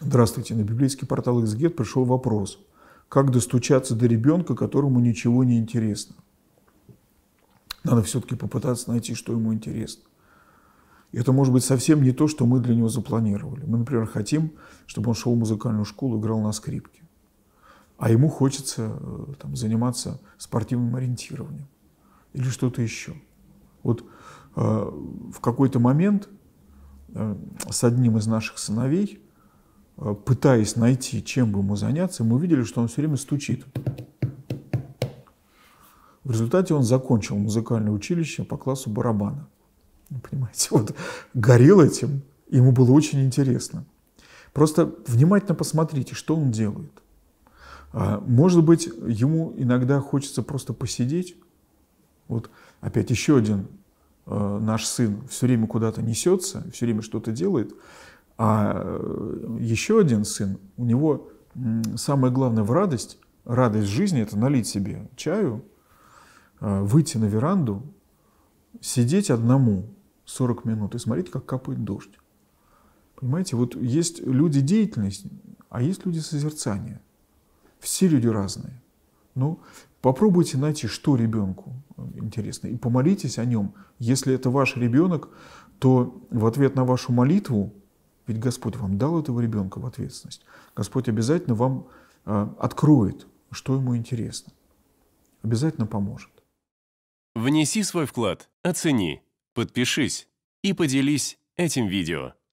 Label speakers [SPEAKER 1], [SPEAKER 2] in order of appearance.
[SPEAKER 1] Здравствуйте. На библейский портал «Эксгет» пришел вопрос. Как достучаться до ребенка, которому ничего не интересно? Надо все-таки попытаться найти, что ему интересно. Это может быть совсем не то, что мы для него запланировали. Мы, например, хотим, чтобы он шел в музыкальную школу, играл на скрипке. А ему хочется э, там, заниматься спортивным ориентированием или что-то еще. Вот э, в какой-то момент э, с одним из наших сыновей – пытаясь найти, чем бы ему заняться, мы увидели, что он все время стучит. В результате он закончил музыкальное училище по классу барабана. Ну, понимаете, вот горел этим, ему было очень интересно. Просто внимательно посмотрите, что он делает. А, может быть, ему иногда хочется просто посидеть. Вот опять еще один э, наш сын все время куда-то несется, все время что-то делает. А э, еще один сын, у него самое главное в радость, радость жизни, это налить себе чаю, э, выйти на веранду, сидеть одному 40 минут и смотреть, как капает дождь. Понимаете, вот есть люди деятельности, а есть люди созерцания. Все люди разные. Ну, попробуйте найти, что ребенку интересно, и помолитесь о нем. Если это ваш ребенок, то в ответ на вашу молитву ведь Господь вам дал этого ребенка в ответственность. Господь обязательно вам а, откроет, что ему интересно. Обязательно поможет. Внеси свой вклад, оцени, подпишись и поделись этим видео.